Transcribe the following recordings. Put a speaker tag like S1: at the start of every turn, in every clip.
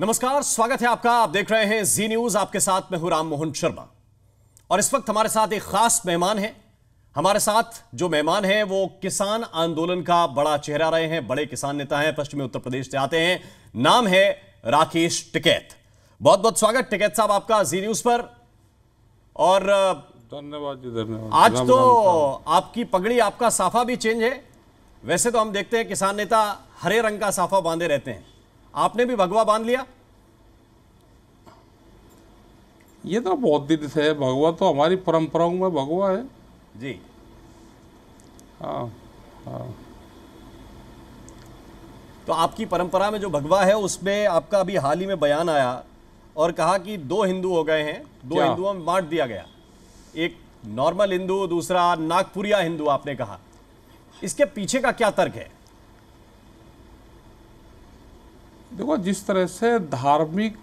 S1: नमस्कार स्वागत है आपका आप देख रहे हैं जी न्यूज आपके साथ मैं हूं राम मोहन शर्मा और इस वक्त हमारे साथ एक खास मेहमान है हमारे साथ जो मेहमान है वो किसान आंदोलन का बड़ा चेहरा रहे हैं बड़े किसान नेता हैं पश्चिमी उत्तर प्रदेश से आते हैं नाम है राकेश टिकैत बहुत बहुत स्वागत टिकैत साहब आपका जी न्यूज पर और
S2: धन्यवाद जी धन्यवाद आज तो
S1: आपकी पगड़ी आपका साफा भी चेंज है वैसे तो हम देखते हैं किसान नेता हरे रंग का साफा बांधे रहते हैं आपने भी भगवा
S2: बांध लिया ये तो बहुत दिन से है भगवा तो हमारी परंपराओं में भगवा है जी हाँ हाँ तो आपकी परंपरा में जो भगवा है उसमें
S1: आपका अभी हाल ही में बयान आया और कहा कि दो हिंदू हो गए हैं दो हिंदुओं में बांट दिया गया एक नॉर्मल हिंदू दूसरा नागपुरिया हिंदू आपने कहा इसके
S2: पीछे का क्या तर्क है देखो जिस तरह से धार्मिक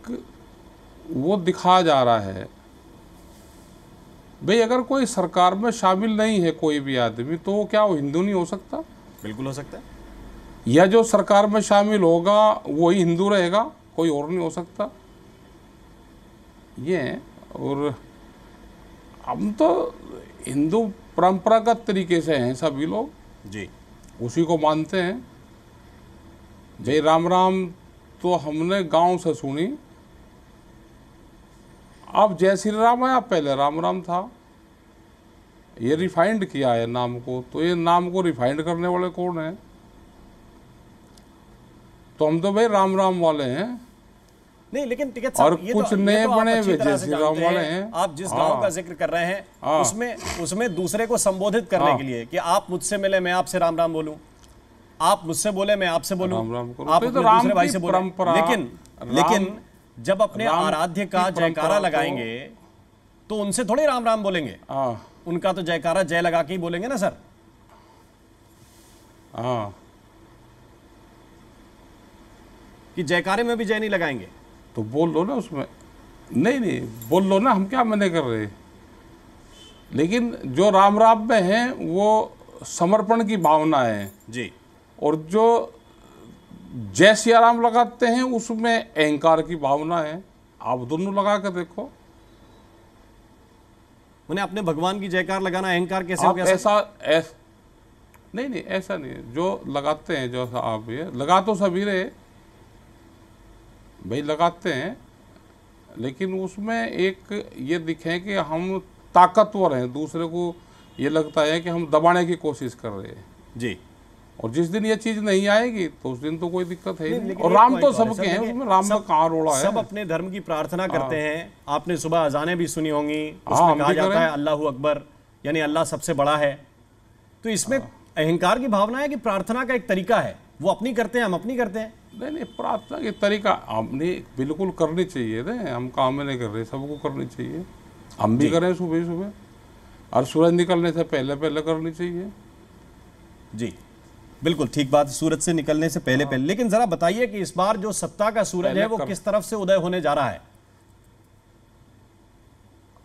S2: वो दिखाया जा रहा है भाई अगर कोई सरकार में शामिल नहीं है कोई भी आदमी तो वो क्या वो हिंदू नहीं हो सकता बिल्कुल हो सकता है या जो सरकार में शामिल होगा वही हिंदू रहेगा कोई और नहीं हो सकता ये और हम तो हिंदू परंपरागत तरीके से हैं सभी लोग जी उसी को मानते हैं जय राम राम तो हमने गांव से सुनी अब जय श्री राम आया पहले राम राम था ये रिफाइंड किया है नाम को तो ये नाम को रिफाइंड करने वाले कौन हैं तो हम तो भाई राम राम वाले हैं
S1: नहीं लेकिन टिकट अच्छा, और ये तो कुछ तो, नए तो बने हुए जय श्री राम वाले हैं आप जिस गांव हाँ। का जिक्र कर रहे हैं हाँ। उसमें उसमें दूसरे को संबोधित करने हाँ। के लिए कि आप मुझसे मिले मैं आपसे राम राम बोलूं आप मुझसे बोले मैं आपसे बोलू आप तो भाई से बोले लेकिन लेकिन जब अपने आराध्य का जयकारा तो लगाएंगे तो उनसे थोड़े राम राम बोलेंगे हाँ। उनका तो जयकारा जय लगा के ही बोलेंगे ना सर
S2: हाँ। कि जयकारे में भी जय नहीं लगाएंगे तो बोल लो ना उसमें नहीं नहीं बोल लो ना हम क्या मने कर रहे लेकिन जो राम राम में है वो समर्पण की भावना है जी और जो जय सियाराम लगाते हैं उसमें अहंकार की भावना है आप दोनों लगा कर देखो मैंने अपने भगवान की जयकार लगाना अहंकार कैसे हो गया ऐसा ऐस, नहीं नहीं ऐसा नहीं जो लगाते हैं जो आप ये लगा तो सभी रहे भाई लगाते हैं लेकिन उसमें एक ये दिखे कि हम ताकतवर हैं दूसरे को ये लगता है कि हम दबाने की कोशिश कर रहे हैं जी और जिस दिन ये चीज नहीं आएगी तो उस दिन तो कोई दिक्कत है नहीं, और राम तो सबके हैं उसमें राम
S1: में कहाँ रोड़ा है सब अपने धर्म की प्रार्थना करते हाँ। हैं आपने सुबह अजाने भी सुनी होंगी हाँ, उसमें कहा जाता है अल्लाह अकबर यानी अल्लाह सबसे बड़ा है तो इसमें हाँ। अहंकार की भावना है कि प्रार्थना का एक तरीका है वो अपनी करते हैं हम अपनी करते हैं
S2: नहीं नहीं प्रार्थना के तरीका हमने बिल्कुल करनी चाहिए ना हम काम नहीं कर रहे सबको करनी चाहिए हम भी करें सुबह सुबह और सूरज निकलने से पहले पहले करनी चाहिए जी
S1: बिल्कुल ठीक बात सूरज से निकलने से पहले पहले लेकिन जरा बताइए कि इस बार जो सत्ता का सूरज है वो
S2: किस तरफ से उदय होने जा रहा है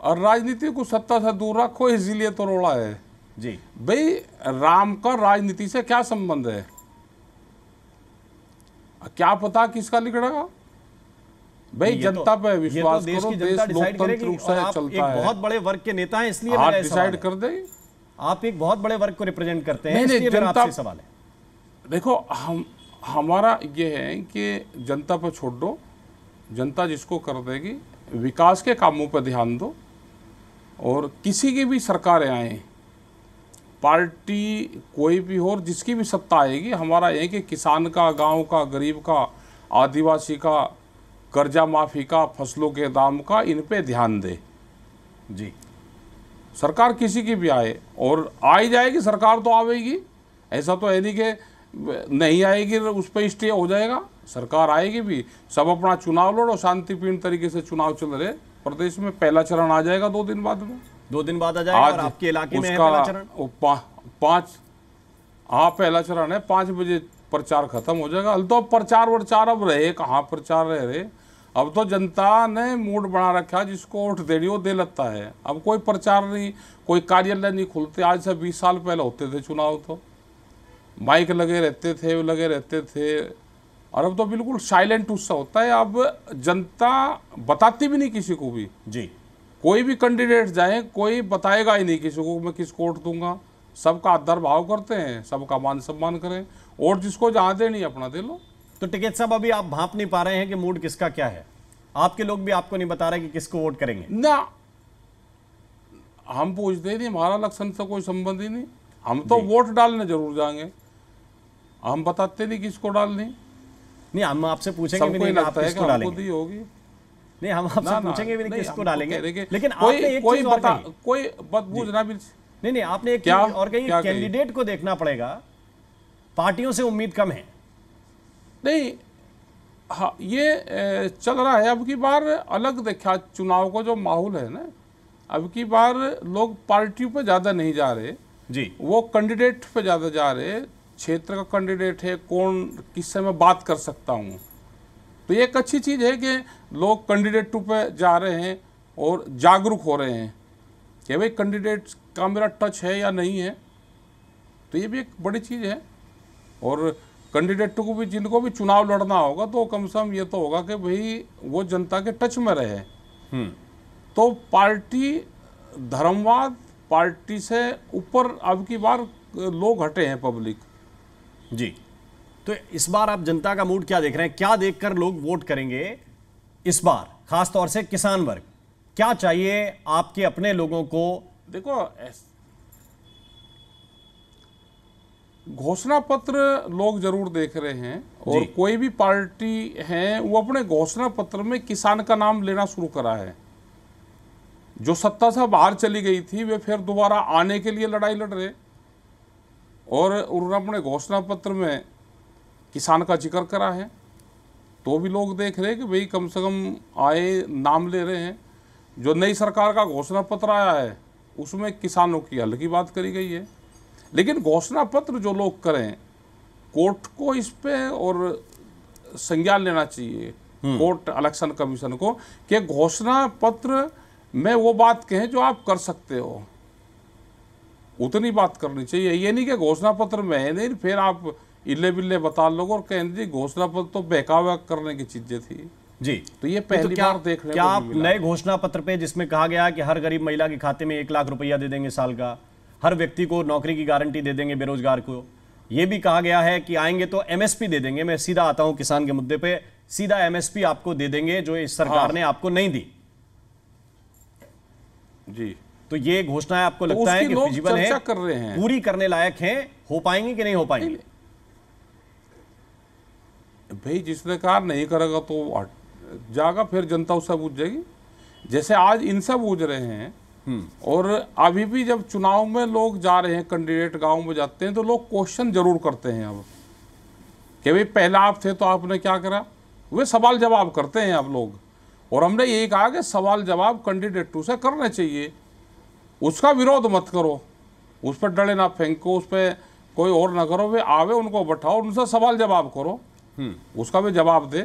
S2: और राजनीति को सत्ता से दूर रखो इसलिए तो रोड़ा है जी भाई राम का राजनीति से क्या संबंध है क्या पता किसका लिखेगा
S1: भाई तो- जनता पे तो विश्वास तो देश करो देश लोकतंत्र चलता है बहुत
S2: बड़े वर्ग के नेता हैं इसलिए आप डिसाइड
S1: कर आप एक बहुत बड़े वर्ग को रिप्रेजेंट करते हैं इसलिए
S2: सवाल है देखो हम हमारा ये है कि जनता पर छोड़ दो जनता जिसको कर देगी विकास के कामों पर ध्यान दो और किसी की भी सरकारें आए पार्टी कोई भी हो और जिसकी भी सत्ता आएगी हमारा ये कि किसान का गांव का गरीब का आदिवासी का कर्जा माफ़ी का फसलों के दाम का इन पे ध्यान दे जी सरकार किसी की भी आए और आई जाएगी सरकार तो आवेगी ऐसा तो है नहीं कि नहीं आएगी तो उस पर स्टे हो जाएगा सरकार आएगी भी सब अपना चुनाव लड़ो शांतिपूर्ण तरीके से चुनाव चल रहे प्रदेश में पहला चरण आ जाएगा दो दिन बाद में दो दिन बाद आ जाएगा और आपके इलाके में पहला चरण पांच पाँच हाँ पहला चरण है पांच बजे प्रचार खत्म हो जाएगा अल तो प्रचार वरचार अब रहे कहाँ प्रचार रह रहे अब तो जनता ने मूड बना रखा जिसको वोट दे रही वो दे लगता है अब कोई प्रचार नहीं कोई कार्यालय नहीं खुलते आज से बीस साल पहले होते थे चुनाव तो माइक लगे रहते थे लगे रहते थे और अब तो बिल्कुल साइलेंट उत्सव होता है अब जनता बताती भी नहीं किसी को भी जी कोई भी कैंडिडेट जाए कोई बताएगा ही नहीं किसी को मैं किस कोर्ट दूंगा सबका आदर भाव करते हैं सबका मान सम्मान करें और जिसको जहाँ दे नहीं अपना दे लो तो टिकेट साहब अभी आप भाप नहीं पा रहे हैं कि मूड किसका क्या है आपके लोग भी आपको नहीं बता रहे कि किसको वोट करेंगे ना हम पूछते नहीं हमारा इलेक्शन से कोई संबंध ही नहीं हम तो वोट डालने जरूर जाएंगे हम बताते नहीं किसको डालने नहीं हम आपसे पूछेंगे भी नहीं आप किसको डालेंगे होगी नहीं हम आपसे पूछेंगे भी नहीं किसको डालेंगे लेकिन आपने एक कोई बता
S1: कोई बदबू ना मिल नहीं नहीं आपने एक क्या और कही कैंडिडेट को देखना पड़ेगा
S2: पार्टियों से उम्मीद कम है नहीं हाँ ये चल रहा है अब की बार अलग देखा चुनाव का जो माहौल है ना अब की बार लोग पार्टियों पे ज़्यादा नहीं जा रहे जी वो कैंडिडेट पे ज़्यादा जा रहे क्षेत्र का कैंडिडेट है कौन किससे मैं बात कर सकता हूँ तो ये एक अच्छी चीज़ है कि लोग कैंडिडेट टू पे जा रहे हैं और जागरूक हो रहे हैं कि भाई कैंडिडेट का मेरा टच है या नहीं है तो ये भी एक बड़ी चीज़ है और कैंडिडेट को भी जिनको भी चुनाव लड़ना होगा तो कम से कम ये तो होगा कि भाई वो जनता के टच में रहे हम्म। तो पार्टी धर्मवाद पार्टी से ऊपर अब की बार लोग हटे हैं पब्लिक
S1: जी तो इस बार आप जनता का मूड क्या देख रहे हैं क्या देखकर लोग वोट करेंगे इस बार खासतौर से किसान वर्ग क्या चाहिए आपके अपने लोगों
S2: को देखो घोषणा पत्र लोग जरूर देख रहे हैं और कोई भी पार्टी है वो अपने घोषणा पत्र में किसान का नाम लेना शुरू करा है जो सत्ता से बाहर चली गई थी वे फिर दोबारा आने के लिए लड़ाई लड़ रहे हैं और उन्होंने अपने घोषणा पत्र में किसान का जिक्र करा है तो भी लोग देख रहे हैं कि भाई कम से कम आए नाम ले रहे हैं जो नई सरकार का घोषणा पत्र आया है उसमें किसानों की अलग ही बात करी गई है लेकिन घोषणा पत्र जो लोग करें कोर्ट को इस पर और संज्ञान लेना चाहिए हम्म। कोर्ट इलेक्शन कमीशन को कि घोषणा पत्र में वो बात कहें जो आप कर सकते हो उतनी बात करनी चाहिए ये नहीं कि घोषणा पत्र में है नहीं फिर आप इले बिल्ले बता लोगे और केंद्रीय घोषणा पत्र तो बहकावा करने की चीजें थी जी तो ये तो पहली तो क्या, बार रहे क्या आप नए
S1: घोषणा पत्र पे जिसमें कहा गया कि हर गरीब महिला के खाते में एक लाख रुपया दे देंगे साल का हर व्यक्ति को नौकरी की गारंटी दे देंगे बेरोजगार को ये भी कहा गया है कि आएंगे तो एमएसपी दे देंगे मैं सीधा आता हूं किसान के मुद्दे पे सीधा एमएसपी आपको दे देंगे जो इस सरकार हाँ। ने आपको नहीं दी जी तो ये घोषणा आपको तो लगता है कि फिजिबल है कर रहे हैं पूरी करने लायक है हो पाएंगे कि नहीं हो
S2: पाएंगे भाई जिसने कहा नहीं करेगा तो जाएगा फिर जनता उससे पूछ जाएगी जैसे आज इनसे पूछ रहे हैं हम्म। और अभी भी जब चुनाव में लोग जा रहे हैं कैंडिडेट गांव में जाते हैं तो लोग क्वेश्चन जरूर करते हैं अब कि भाई पहला आप थे तो आपने क्या करा वे सवाल जवाब करते हैं अब लोग और हमने यही कहा कि सवाल जवाब कैंडिडेट टू से करने चाहिए उसका विरोध मत करो उस पर डड़े ना फेंको उस पर कोई और ना करो वे आवे उनको बैठाओ उनसे सवाल जवाब करो हम्म। उसका भी जवाब दे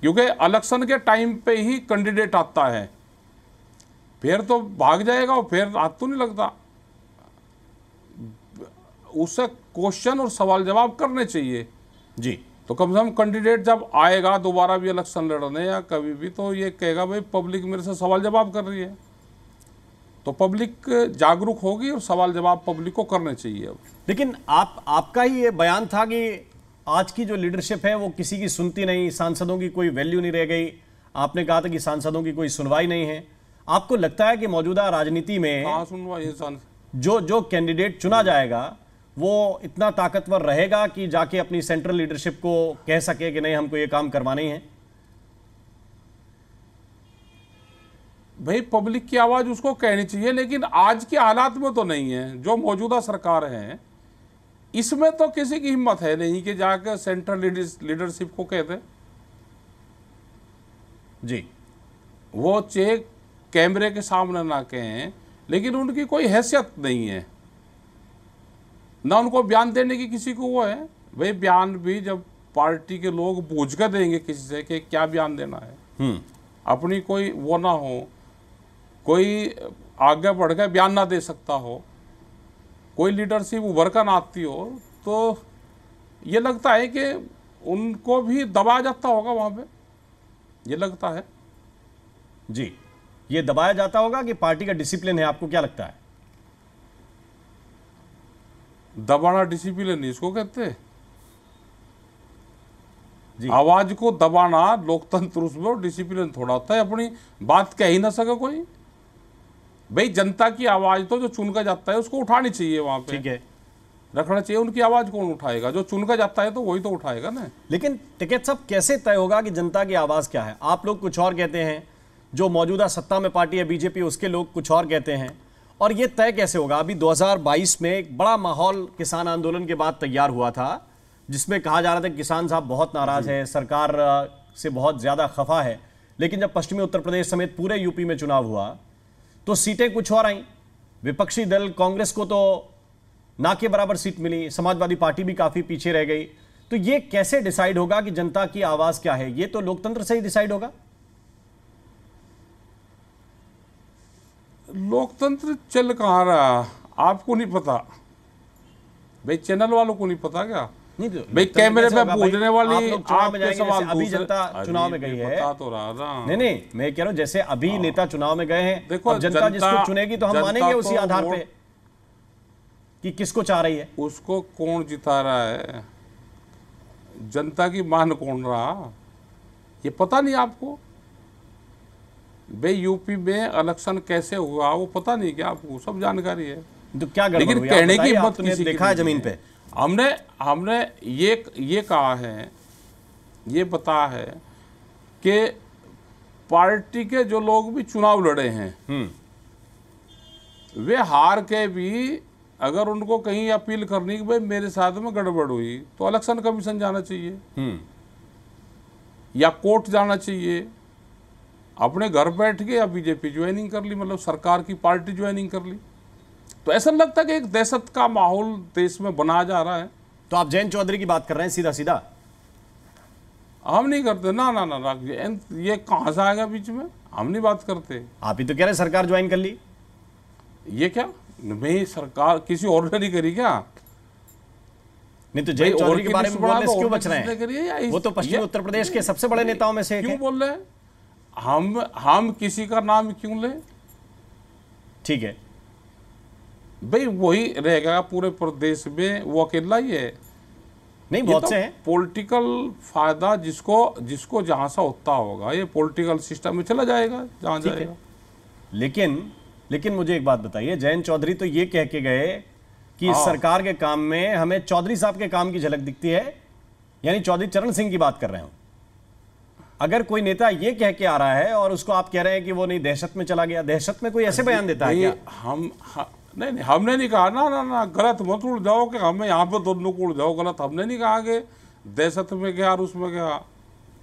S2: क्योंकि इलेक्शन के टाइम पे ही कैंडिडेट आता है फिर तो भाग जाएगा और फिर हाथ तो नहीं लगता उससे क्वेश्चन और सवाल जवाब करने चाहिए जी तो कम से कम कैंडिडेट जब आएगा दोबारा भी इलेक्शन लड़ने या कभी भी तो ये कहेगा भाई पब्लिक मेरे से सवाल जवाब कर रही है तो पब्लिक जागरूक होगी और सवाल जवाब पब्लिक को करने चाहिए अब लेकिन आप आपका
S1: ही ये बयान था कि आज की जो लीडरशिप है वो किसी की सुनती नहीं सांसदों की कोई वैल्यू नहीं रह गई आपने कहा था कि सांसदों की कोई सुनवाई नहीं है आपको लगता है कि मौजूदा राजनीति में सुनवाई है जो जो कैंडिडेट चुना जाएगा वो इतना ताकतवर रहेगा कि जाके अपनी सेंट्रल लीडरशिप को कह सके कि नहीं हमको ये काम करवाना ही है
S2: भाई पब्लिक की आवाज़ उसको कहनी चाहिए लेकिन आज के हालात में तो नहीं है जो मौजूदा सरकार है इसमें तो किसी की हिम्मत है नहीं कि जाकर सेंट्रल लीडरशिप को कहते जी वो चेक कैमरे के सामने ना कहें लेकिन उनकी कोई हैसियत नहीं है ना उनको बयान देने की किसी को वो है भाई बयान भी जब पार्टी के लोग पूछ कर देंगे किसी से कि क्या बयान देना है हम्म। अपनी कोई वो ना हो कोई आगे बढ़ के बयान ना दे सकता हो कोई लीडरशिप उभर कर ना आती हो तो ये लगता है कि उनको भी दबाया जाता होगा वहाँ पे ये लगता है जी ये दबाया जाता होगा कि पार्टी का डिसिप्लिन है आपको क्या लगता है दबाना डिसिप्लिन इसको कहते जी आवाज को दबाना लोकतंत्र उसमें डिसिप्लिन थोड़ा होता है अपनी बात कह ही ना सके कोई भाई जनता की आवाज तो जो चुनका जाता है उसको उठानी चाहिए वहां पे ठीक है रखना चाहिए उनकी आवाज कौन उठाएगा जो चुनका जाता है तो वही तो उठाएगा ना लेकिन टिकट सब कैसे तय होगा कि जनता की आवाज
S1: क्या है आप लोग कुछ और कहते हैं जो मौजूदा सत्ता में पार्टी है बीजेपी उसके लोग कुछ और कहते हैं और ये तय कैसे होगा अभी 2022 में एक बड़ा माहौल किसान आंदोलन के बाद तैयार हुआ था जिसमें कहा जा रहा था किसान साहब बहुत नाराज है सरकार से बहुत ज़्यादा खफा है लेकिन जब पश्चिमी उत्तर प्रदेश समेत पूरे यूपी में चुनाव हुआ तो सीटें कुछ और आई विपक्षी दल कांग्रेस को तो ना के बराबर सीट मिली समाजवादी पार्टी भी काफ़ी पीछे रह गई तो ये कैसे डिसाइड होगा कि जनता की आवाज़ क्या है ये तो लोकतंत्र से ही
S2: डिसाइड होगा लोकतंत्र चल कहां रहा आपको नहीं पता भाई चैनल वालों को नहीं पता क्या नहीं तो कैमरे पूछने वाली सवाल अभी जनता चुनाव में गई है तो नहीं
S1: नहीं मैं कह रहा हूँ जैसे अभी हाँ। नेता चुनाव में गए हैं देखो जनता जिसको चुनेगी तो हम मानेंगे उसी आधार पे
S2: कि किसको चाह रही है उसको कौन जिता रहा है जनता की मान कौन रहा ये पता नहीं आपको भाई यूपी में इलेक्शन कैसे हुआ वो पता नहीं क्या आपको सब जानकारी है तो क्या लेकिन कहने की हिम्मत तो देखा है जमीन पे हमने हमने ये ये कहा है ये बताया है कि पार्टी के जो लोग भी चुनाव लड़े हैं हम्म। वे हार के भी अगर उनको कहीं अपील करनी कि भाई मेरे साथ में गड़बड़ हुई तो इलेक्शन कमीशन जाना चाहिए हम्म। या कोर्ट जाना चाहिए अपने घर बैठ के या बीजेपी ज्वाइनिंग कर ली मतलब सरकार की पार्टी ज्वाइनिंग कर ली तो ऐसा लगता है कि एक दहशत का माहौल देश में बना जा रहा है तो आप जयंत चौधरी की बात कर रहे हैं सीधा सीधा हम नहीं करते ना ना ना, ना जयंत ये कहाँ से आएगा बीच में हम नहीं बात करते आप ही तो कह रहे सरकार ज्वाइन कर ली ये क्या नहीं सरकार किसी और ने नहीं करी क्या नहीं तो जय चौधरी के बारे में बोलने से तो क्यों बच रहे हैं वो तो पश्चिम उत्तर प्रदेश के सबसे बड़े नेताओं में से क्यों बोल रहे हैं हम हम किसी का नाम क्यों लें ठीक है भाई वही रहेगा पूरे प्रदेश में वो अकेला ही है नहीं बहुत तो से हैं पॉलिटिकल फायदा जिसको जिसको जहां सा होता होगा ये पॉलिटिकल सिस्टम में चला जाएगा जहां जाएगा लेकिन लेकिन मुझे एक
S1: बात बताइए जयंत चौधरी तो ये कह के गए कि इस हाँ। सरकार के काम में हमें चौधरी साहब के काम की झलक दिखती है यानी चौधरी चरण सिंह की बात कर रहे हूं अगर कोई नेता ये कह के आ रहा है और उसको आप कह रहे हैं कि वो नहीं दहशत में चला गया दहशत में कोई ऐसे बयान देता है क्या
S2: हम हाँ, नहीं नहीं हमने नहीं कहा ना ना ना गलत मत उड़ जाओ कि हमें यहाँ पर दोनों को उड़ जाओ गलत हमने नहीं कहा कि दहशत में गया और उसमें गया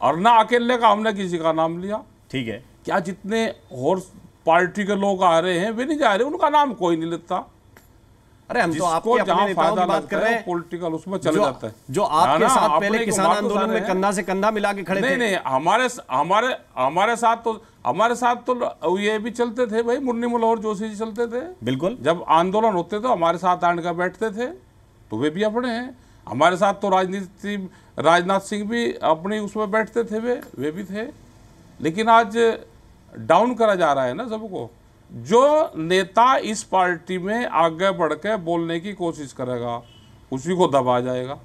S2: और ना अकेले का हमने किसी का नाम लिया ठीक है क्या जितने और पार्टी के लोग आ रहे हैं वे नहीं जा रहे उनका नाम कोई नहीं लेता अरे हम तो आपको जहाँ फायदा बात कर रहे हैं पॉलिटिकल उसमें चले जाते हैं जो आपके साथ पहले किसान तो आंदोलन में कंधा
S1: से कंधा मिला के खड़े नहीं नहीं
S2: हमारे हमारे हमारे साथ तो हमारे साथ तो ये भी चलते थे भाई मुन्नी मलोहर जोशी जी चलते थे बिल्कुल जब आंदोलन होते तो हमारे साथ आंड का बैठते थे तो वे भी अपने हैं हमारे साथ तो राजनीति राजनाथ सिंह भी अपने उसमें बैठते थे वे वे भी थे लेकिन आज डाउन करा जा रहा है ना सबको जो नेता इस पार्टी में आगे बढ़ बोलने की कोशिश करेगा उसी को दबा जाएगा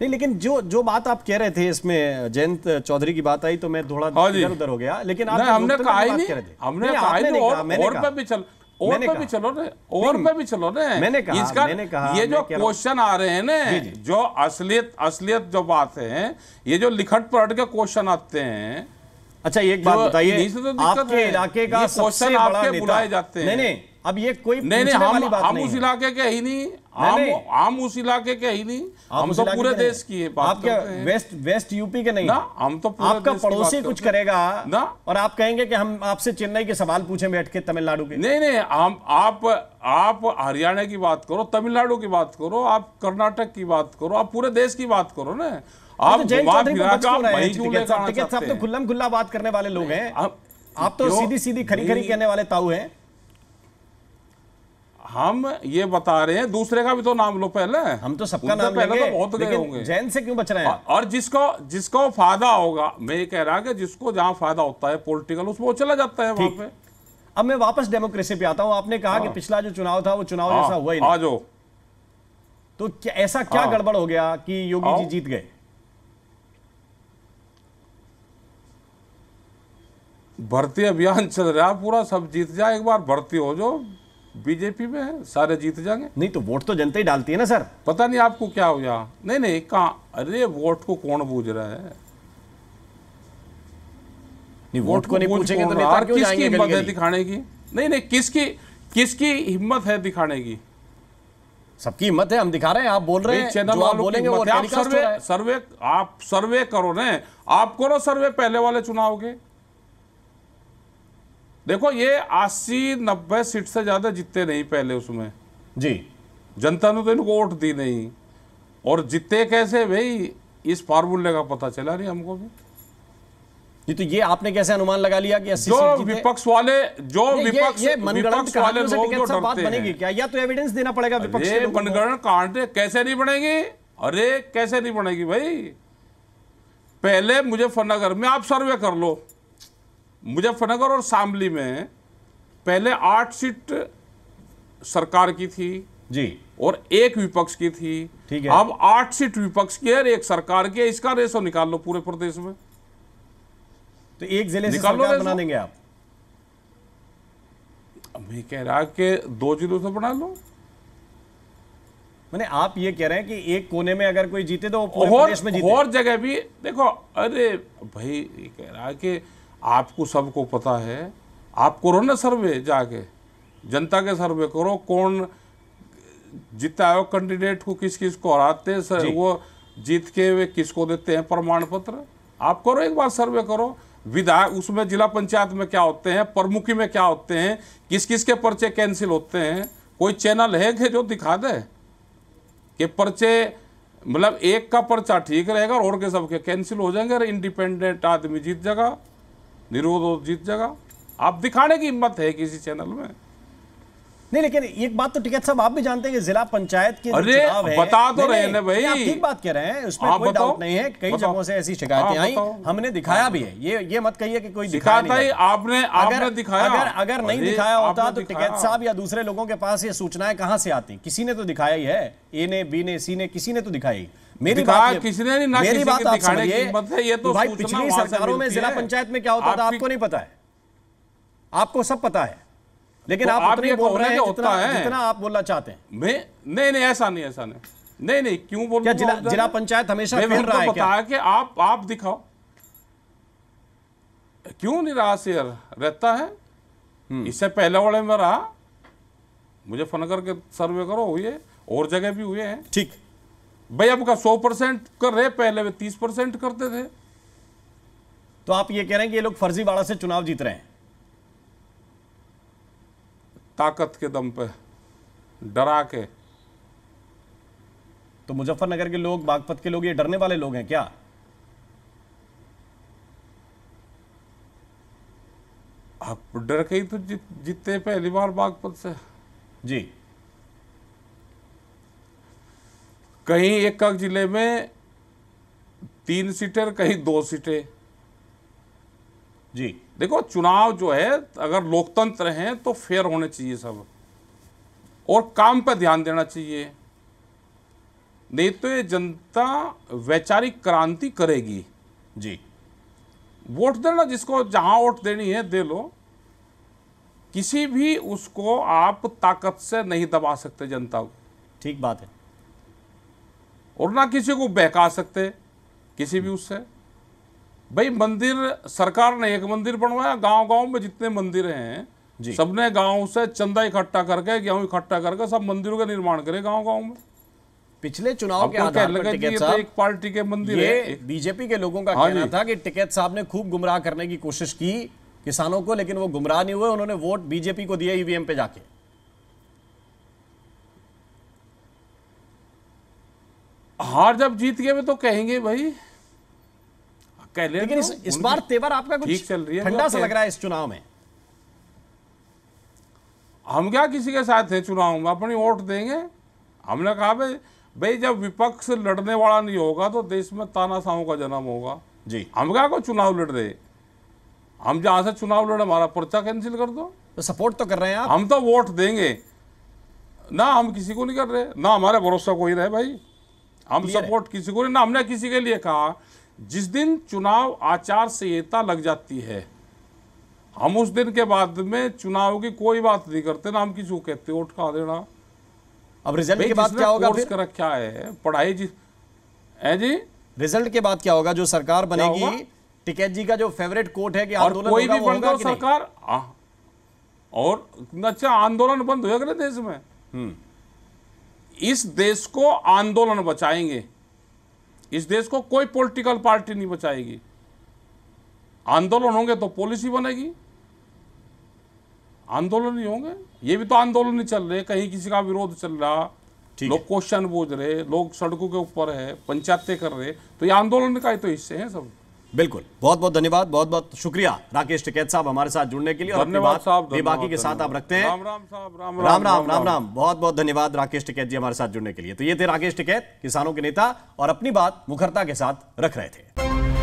S1: नहीं लेकिन जो जो बात आप कह रहे थे इसमें जयंत चौधरी की बात आई तो मैं थोड़ा हाँ इधर उधर हो गया लेकिन आप हमने कहा ही नहीं हमने कहा ही नहीं और पे
S2: भी चल और पे भी चलो ना और पे भी चलो मैंने कहा इसका मैंने कहा ये जो क्वेश्चन आ रहे हैं ना जो असलियत असलियत जो बात है ये जो लिखट पलट के क्वेश्चन आते हैं अच्छा एक बात बताइए तो आपके इलाके का सबसे बड़ा नेता बुलाए जाते हैं नहीं नहीं अब ये कोई नहीं नहीं हम, बात हम नहीं उस इलाके के ही नहीं हम हम उस इलाके के ही नहीं हम तो पूरे देश की बात आपके वेस्ट वेस्ट यूपी के नहीं ना हम तो पूरे आपका पड़ोसी कुछ
S1: करेगा ना और आप कहेंगे कि हम आपसे चेन्नई के सवाल पूछे बैठ के तमिलनाडु के
S2: नहीं नहीं हम आप आप हरियाणा की बात करो तमिलनाडु की बात करो आप कर्नाटक की बात करो आप पूरे देश की बात करो ना तो आप तो
S1: खुल्लम खुल्ला बात करने वाले लोग हैं आप तो सीधी सीधी खरी खरी कहने वाले ताऊ हैं
S2: हम ये बता रहे हैं दूसरे का भी तो नाम लो पहले हम तो सबका नाम पहले तो बहुत गए होंगे जैन से क्यों बच रहे हैं हाँ, और जिसको जिसको फायदा होगा मैं ये कह रहा कि जिसको जहां फायदा होता है पॉलिटिकल उसमें वो चला जाता है वहां पे अब मैं वापस डेमोक्रेसी पे
S1: आता हूं आपने कहा कि हाँ। पिछला जो चुनाव था वो चुनाव जैसा हाँ, हुआ ही नहीं तो क्या ऐसा क्या गड़बड़
S2: हो गया कि योगी जी जीत गए भर्ती अभियान चल रहा पूरा सब जीत जाए एक बार भर्ती हो जाओ बीजेपी में है सारे जीत जाएंगे नहीं तो वोट तो जनता ही डालती है ना सर पता नहीं आपको क्या हो गया नहीं नहीं कहा अरे वोट को कौन बूझ रहा है नहीं वोट को नहीं पूछेंगे तो नेता क्यों किसकी हिम्मत है दिखाने की नहीं नहीं किसकी किसकी हिम्मत है दिखाने की सबकी हिम्मत है हम दिखा रहे हैं आप बोल रहे हैं चैनल जो आप बोलेंगे वो आप सर्वे सर्वे आप सर्वे करो ना आप करो सर्वे पहले वाले चुनाव के देखो ये अस्सी नब्बे सीट से ज़्यादा जीते नहीं पहले उसमें जी जनता ने तो इनको वोट दी नहीं और जीते कैसे भाई इस फार्मूले का पता चला नहीं हमको भी ये तो ये आपने कैसे अनुमान लगा लिया कि जो विपक्ष वाले जो विपक्ष ये, ये विपक्ष वाले लोग जो डरते बनेगी क्या या तो एविडेंस देना पड़ेगा विपक्ष ये मनगणन कांड कैसे नहीं बनेगी अरे कैसे नहीं बनेगी भाई पहले मुझे फनागर में आप सर्वे कर लो मुजफ्फरनगर और शामली में पहले आठ सीट सरकार की थी जी और एक विपक्ष की थी ठीक है अब आठ सीट विपक्ष की है एक सरकार की है इसका रेशो निकाल लो पूरे प्रदेश में तो एक जिले से लो बना देंगे आप मैं कह रहा कि दो जिलों से बना लो मैंने आप ये कह रहे हैं कि
S1: एक कोने में अगर कोई जीते तो पूरे और, प्रदेश में जीते और
S2: जगह भी देखो अरे भाई ये कह रहा है कि आपको सबको पता है आप करो ना सर्वे जाके जनता के सर्वे करो कौन जीता है कैंडिडेट को किस किस को हराते हैं वो जीत के वे किसको देते हैं प्रमाण पत्र आप करो एक बार सर्वे करो विधायक उसमें जिला पंचायत में क्या होते हैं प्रमुखी में क्या होते हैं किस किस के पर्चे कैंसिल होते हैं कोई चैनल है कि जो दिखा दे कि पर्चे मतलब एक का पर्चा ठीक रहेगा और के सबके कैंसिल हो जाएंगे अरे इंडिपेंडेंट आदमी जीत जाएगा निरोध जीत जाएगा आप दिखाने की हिम्मत है किसी चैनल में
S1: नहीं लेकिन एक बात तो टिकट साहब अच्छा, आप भी जानते हैं कि जिला पंचायत के अरे है, बता तो रहे हैं भाई आप ठीक बात कह रहे हैं उसमें हाँ, कोई बताओ? डाउट नहीं है कई जगहों से ऐसी शिकायतें हाँ, आई हमने दिखाया भी है ये ये मत कहिए कि कोई दिखाया नहीं आपने आपने दिखाया अगर अगर नहीं दिखाया होता तो टिकट साहब या दूसरे लोगों के पास ये सूचनाएं कहाँ से आती किसी ने तो दिखाया ही है ए ने बी ने सी ने किसी ने तो दिखाई मेरी बात किसने नहीं ना मेरी बात आप समझिए ये तो भाई पिछली सरकारों में जिला पंचायत में क्या होता था आपको नहीं पता है आपको सब पता है लेकिन तो आप, आप बोल रहे हैं जितना, है। जितना आप बोलना चाहते
S2: हैं मैं नहीं नहीं ऐसा नहीं ऐसा नहीं नहीं नहीं क्यों बोल क्या जिला जिला पंचायत हमेशा फिर रहा है क्या कि आप आप दिखाओ क्यों निराश रहता है हम्म। इससे पहले वाले में रहा मुजफ्फरनगर के सर्वे करो हुए और जगह भी हुए हैं ठीक भाई आपका सौ परसेंट कर रहे पहले वे तीस परसेंट करते थे तो
S1: आप ये कह रहे हैं कि ये लोग फर्जीवाड़ा से चुनाव जीत रहे हैं ताकत के दम पे डरा के तो मुजफ्फरनगर के लोग बागपत के लोग ये डरने वाले लोग हैं क्या
S2: आप डर के ही तो जीत जीतते पहली बार बागपत से जी कहीं एक एक जिले में तीन सीटें कहीं दो सीटें जी देखो चुनाव जो है अगर लोकतंत्र हैं तो फेयर होने चाहिए सब और काम पर ध्यान देना चाहिए नहीं तो ये जनता वैचारिक क्रांति करेगी जी वोट देना जिसको जहां वोट देनी है दे लो किसी भी उसको आप ताकत से नहीं दबा सकते जनता को ठीक बात है और ना किसी को बहका सकते किसी भी उससे भाई मंदिर सरकार ने एक मंदिर बनवाया गांव गांव में जितने मंदिर हैं सबने गांव से चंदा इकट्ठा करके गेहूं इकट्ठा करके सब मंदिरों का निर्माण करे गांव गांव में पिछले चुनाव के तो आधार पर तो साहब एक पार्टी के मंदिर ये बीजेपी के लोगों का हाँ कहना था कि टिकैत साहब ने खूब
S1: गुमराह करने की कोशिश की किसानों को लेकिन वो गुमराह नहीं हुए उन्होंने वोट बीजेपी को दिया ईवीएम पे जाके
S2: हार जब जीत गए तो कहेंगे भाई कह ले लेकिन तो, इस, इस बार तेवर आपका कुछ चल रही है ठंडा सा लग रहा है इस चुनाव में हम क्या किसी के साथ है चुनाव में अपनी वोट देंगे हमने कहा भाई भाई जब विपक्ष लड़ने वाला नहीं होगा तो देश में तानाशाहों का जन्म होगा जी हम क्या को चुनाव लड़ रहे हम जहां से चुनाव लड़े हमारा पर्चा कैंसिल कर दो तो सपोर्ट तो कर रहे हैं आप हम तो वोट देंगे ना हम किसी को नहीं कर रहे ना हमारे भरोसा कोई रहे भाई हम सपोर्ट किसी को नहीं ना हमने किसी के लिए कहा जिस दिन चुनाव आचार संहिता लग जाती है हम उस दिन के बाद में चुनाव की कोई बात नहीं करते ना हम किसी को कहते वोट खा देना अब रिजल्ट के बाद क्या होगा फिर रखा है पढ़ाई
S1: जी है जी रिजल्ट के बाद क्या होगा जो सरकार बनेगी टिकैत जी का जो फेवरेट कोर्ट है कि आंदोलन कोई भी बंद सरकार
S2: और अच्छा आंदोलन बंद हो जाएगा देश में हम्म। इस देश को आंदोलन बचाएंगे इस देश को कोई पॉलिटिकल पार्टी नहीं बचाएगी आंदोलन होंगे तो पॉलिसी बनेगी आंदोलन ही होंगे ये भी तो आंदोलन ही चल रहे कहीं किसी का विरोध चल रहा लोग क्वेश्चन पूछ रहे लोग सड़कों के ऊपर है पंचायतें कर रहे तो ये आंदोलन का ही तो हिस्से हैं सब बिल्कुल बहुत बहुत धन्यवाद
S1: बहुत बहुत शुक्रिया राकेश टिकैत साहब हमारे साथ जुड़ने के लिए और अपनी बात बेबाकी के साथ आप रखते हैं राम राम साहब
S2: राम राम राम राम
S1: राम बहुत बहुत धन्यवाद राकेश टिकैत जी हमारे साथ जुड़ने के लिए तो ये थे राकेश टिकैत किसानों के नेता और अपनी बात मुखरता के साथ रख रहे थे